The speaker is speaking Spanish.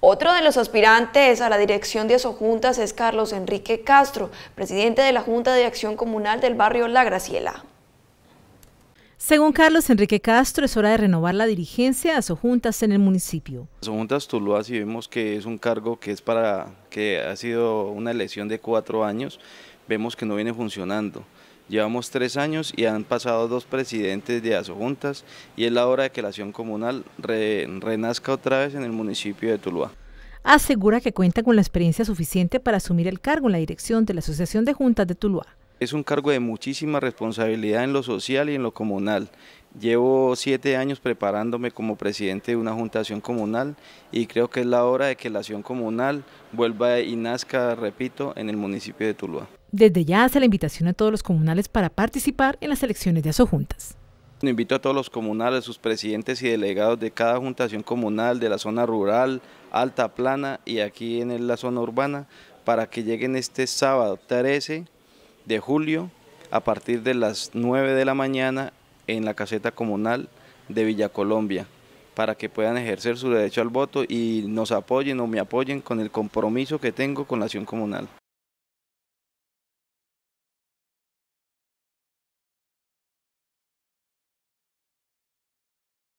Otro de los aspirantes a la dirección de Asojuntas es Carlos Enrique Castro, presidente de la Junta de Acción Comunal del barrio La Graciela. Según Carlos Enrique Castro, es hora de renovar la dirigencia de Asojuntas en el municipio. Asojuntas Tuluá, si vemos que es un cargo que es para que ha sido una elección de cuatro años, vemos que no viene funcionando. Llevamos tres años y han pasado dos presidentes de Asojuntas y es la hora de que la acción comunal renazca otra vez en el municipio de Tuluá asegura que cuenta con la experiencia suficiente para asumir el cargo en la dirección de la Asociación de Juntas de Tuluá. Es un cargo de muchísima responsabilidad en lo social y en lo comunal. Llevo siete años preparándome como presidente de una juntación comunal y creo que es la hora de que la acción comunal vuelva y nazca, repito, en el municipio de Tuluá. Desde ya hace la invitación a todos los comunales para participar en las elecciones de asojuntas. Invito a todos los comunales, sus presidentes y delegados de cada juntación comunal de la zona rural, alta plana y aquí en la zona urbana para que lleguen este sábado 13 de julio a partir de las 9 de la mañana en la caseta comunal de Villa Colombia para que puedan ejercer su derecho al voto y nos apoyen o me apoyen con el compromiso que tengo con la acción comunal.